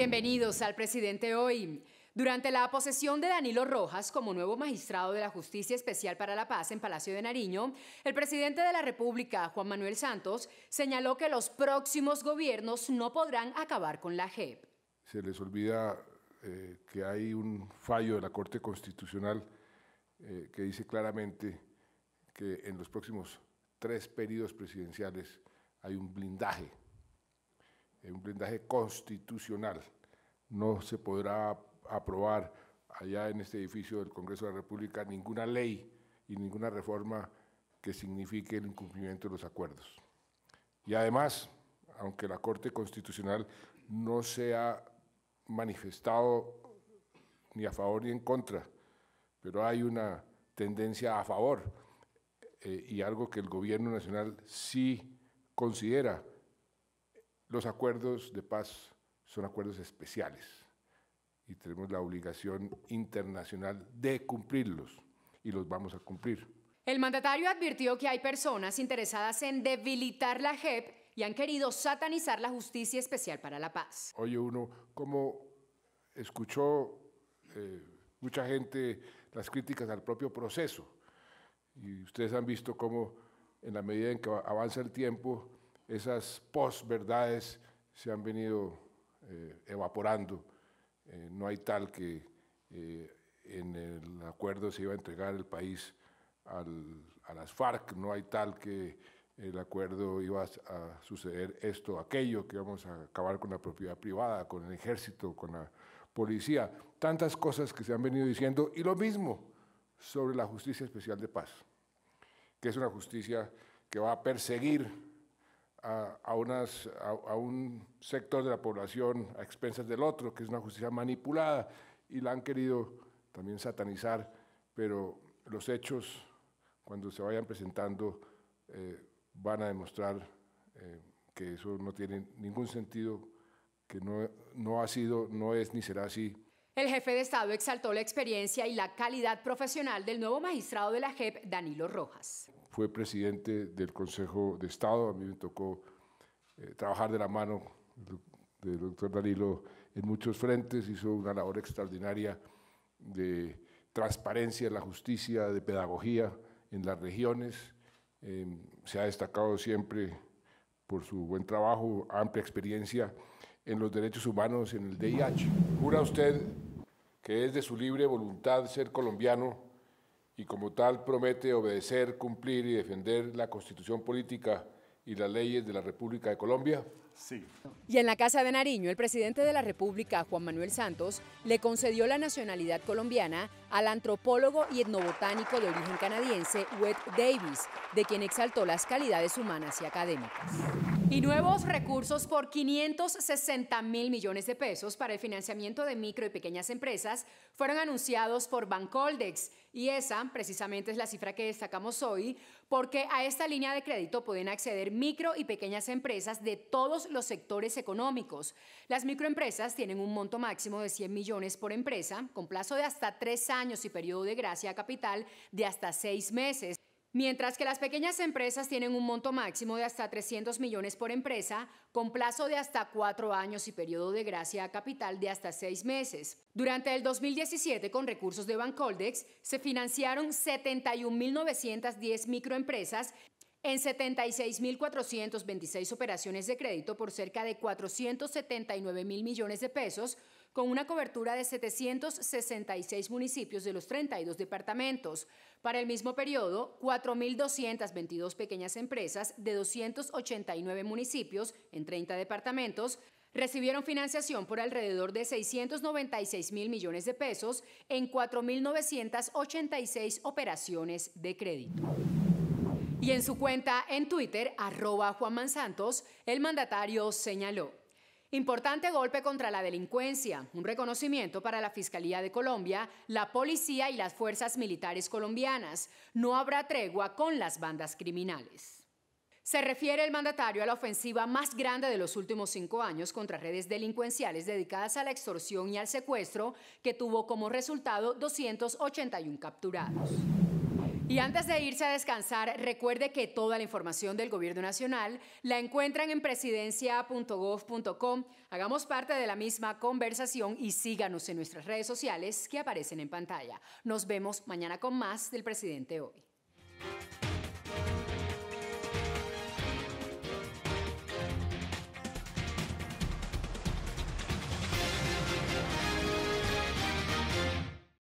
Bienvenidos al presidente hoy. Durante la posesión de Danilo Rojas como nuevo magistrado de la Justicia Especial para la Paz en Palacio de Nariño, el presidente de la República, Juan Manuel Santos, señaló que los próximos gobiernos no podrán acabar con la JEP. Se les olvida eh, que hay un fallo de la Corte Constitucional eh, que dice claramente que en los próximos tres periodos presidenciales hay un blindaje, eh, un blindaje constitucional no se podrá aprobar allá en este edificio del Congreso de la República ninguna ley y ninguna reforma que signifique el incumplimiento de los acuerdos. Y además, aunque la Corte Constitucional no se ha manifestado ni a favor ni en contra, pero hay una tendencia a favor eh, y algo que el Gobierno Nacional sí considera los acuerdos de paz son acuerdos especiales y tenemos la obligación internacional de cumplirlos y los vamos a cumplir. El mandatario advirtió que hay personas interesadas en debilitar la JEP y han querido satanizar la justicia especial para la paz. Oye uno, como escuchó eh, mucha gente las críticas al propio proceso, y ustedes han visto cómo en la medida en que avanza el tiempo, esas posverdades se han venido eh, evaporando. Eh, no hay tal que eh, en el acuerdo se iba a entregar el país a las FARC, no hay tal que el acuerdo iba a, suceder esto, aquello, que vamos a acabar con la propiedad privada, con el ejército, con la policía, tantas cosas que se han venido diciendo y lo mismo sobre la justicia especial de paz, que es una justicia que va a perseguir a, a, un sector de la población a expensas del otro, que es una justicia manipulada, y la han querido también satanizar, pero los hechos, cuando se vayan presentando, eh, van a demostrar eh, que eso no tiene ningún sentido, que no, no ha sido, no es ni será así. El jefe de Estado exaltó la experiencia y la calidad profesional del nuevo magistrado de la JEP, Danilo Rojas fue presidente del Consejo de Estado, a mí me tocó eh, trabajar de la mano del doctor Danilo en muchos frentes, hizo una labor extraordinaria de transparencia en la justicia, de pedagogía en las regiones, em, se ha destacado siempre por su buen trabajo, amplia experiencia en los derechos humanos en el DIH. ¿Jura usted que es de su libre voluntad ser colombiano? y como tal promete obedecer, cumplir y defender la constitución política y las leyes de la República de Colombia? Sí. Y en la Casa de Nariño, el presidente de la República, Juan Manuel Santos, le concedió la nacionalidad colombiana al antropólogo y etnobotánico de origen canadiense, Wet Davis, de quien exaltó las calidades humanas y académicas. Y nuevos recursos por 560 mil millones de pesos para el financiamiento de micro y pequeñas empresas fueron anunciados por Bancoldex. Y esa precisamente es la cifra que destacamos hoy, porque a esta línea de crédito pueden acceder micro y pequeñas empresas de todos los sectores económicos. Las microempresas tienen un monto máximo de 100 millones por empresa, con plazo de hasta tres años y periodo de gracia capital de hasta seis meses. Mientras que las pequeñas empresas tienen un monto máximo de hasta 300 millones por empresa, con plazo de hasta cuatro años y periodo de gracia a capital de hasta seis meses. Durante el 2017, con recursos de Bancoldex, se financiaron 71.910 microempresas en 76.426 operaciones de crédito por cerca de 479 mil millones de pesos, con una cobertura de 766 municipios de los 32 departamentos. Para el mismo periodo, 4.222 pequeñas empresas de 289 municipios en 30 departamentos recibieron financiación por alrededor de 696 mil millones de pesos en 4.986 operaciones de crédito. Y en su cuenta en Twitter, arroba Juan el mandatario señaló, Importante golpe contra la delincuencia, un reconocimiento para la Fiscalía de Colombia, la policía y las fuerzas militares colombianas. No habrá tregua con las bandas criminales. Se refiere el mandatario a la ofensiva más grande de los últimos cinco años contra redes delincuenciales dedicadas a la extorsión y al secuestro, que tuvo como resultado 281 capturados. Y antes de irse a descansar, recuerde que toda la información del Gobierno Nacional la encuentran en presidencia.gov.com. Hagamos parte de la misma conversación y síganos en nuestras redes sociales que aparecen en pantalla. Nos vemos mañana con más del presidente hoy.